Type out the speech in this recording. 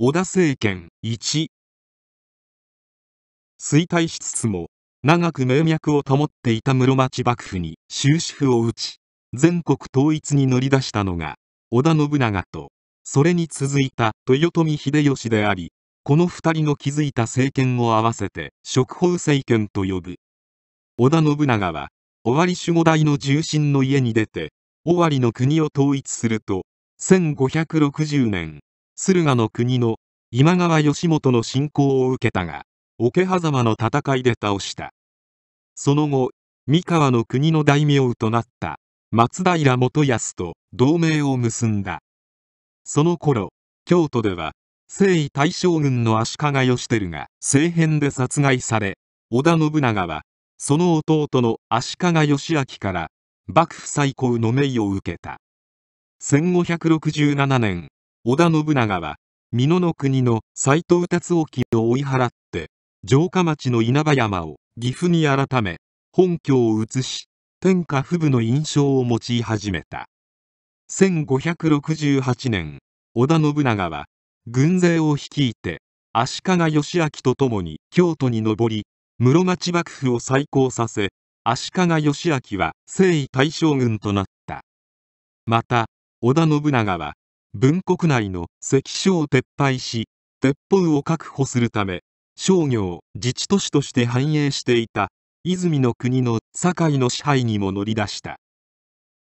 織田政権1衰退しつつも長く名脈を保っていた室町幕府に終止符を打ち全国統一に乗り出したのが織田信長とそれに続いた豊臣秀吉でありこの2人の築いた政権を合わせて食法政権と呼ぶ織田信長は尾張守護代の重臣の家に出て尾張の国を統一すると1560年駿河の国の今川義元の信仰を受けたが桶狭間の戦いで倒したその後三河の国の大名となった松平元康と同盟を結んだその頃京都では征夷大将軍の足利義輝が政変で殺害され織田信長はその弟の足利義明から幕府再興の命を受けた1567年織田信長は美濃の国の斎藤達沖を追い払って城下町の稲葉山を岐阜に改め本拠を移し天下不部の印象を持ち始めた1568年織田信長は軍勢を率いて足利義昭と共に京都に上り室町幕府を再興させ足利義昭は征夷大将軍となったまた織田信長は文国内の関所を撤廃し鉄砲を確保するため商業自治都市として繁栄していた泉の国の堺の支配にも乗り出した